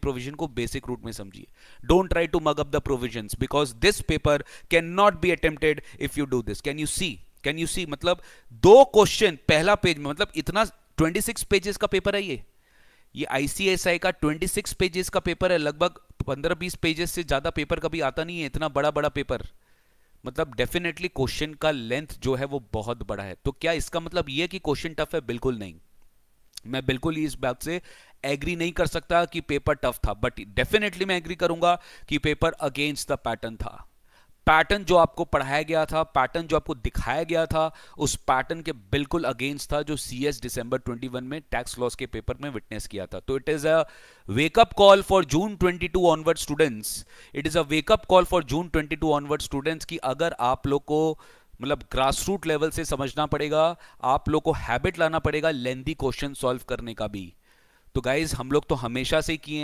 provision को basic root में समझिए don't try to mug up the provision because this paper can not be attempted if you do this can you see can you see मतलब दो question पहला page में मतलब इतना 26 pages का पेपर है ये ये आईसीएसआई का 26 पेजेस का पेपर है लगभग 15-20 पेजेस से ज्यादा पेपर कभी आता नहीं है इतना बड़ा बड़ा पेपर मतलब डेफिनेटली क्वेश्चन का लेंथ जो है वो बहुत बड़ा है तो क्या इसका मतलब ये कि क्वेश्चन टफ है बिल्कुल नहीं मैं बिल्कुल इस बात से एग्री नहीं कर सकता कि पेपर टफ था बट डेफिनेटली मैं एग्री करूंगा कि पेपर अगेंस्ट द पैटर्न था पैटर्न जो आपको पढ़ाया गया था पैटर्न जो आपको दिखाया गया था उस पैटर्न के बिल्कुल अगेंस्ट था जो सी एस दिसंबर 21 में टैक्स लॉस के पेपर में विटनेस किया था तो it is a wake up call for June 22 onward students it is a wake up call for June 22 onward students की अगर आप लोग को मतलब ग्रास रूट लेवल से समझना पड़ेगा आप लोग को हैबिट लाना पड़ेगा लेंदी क्वेश्चन सॉल्व करने का भी तो गाइज हम लोग तो हमेशा से किए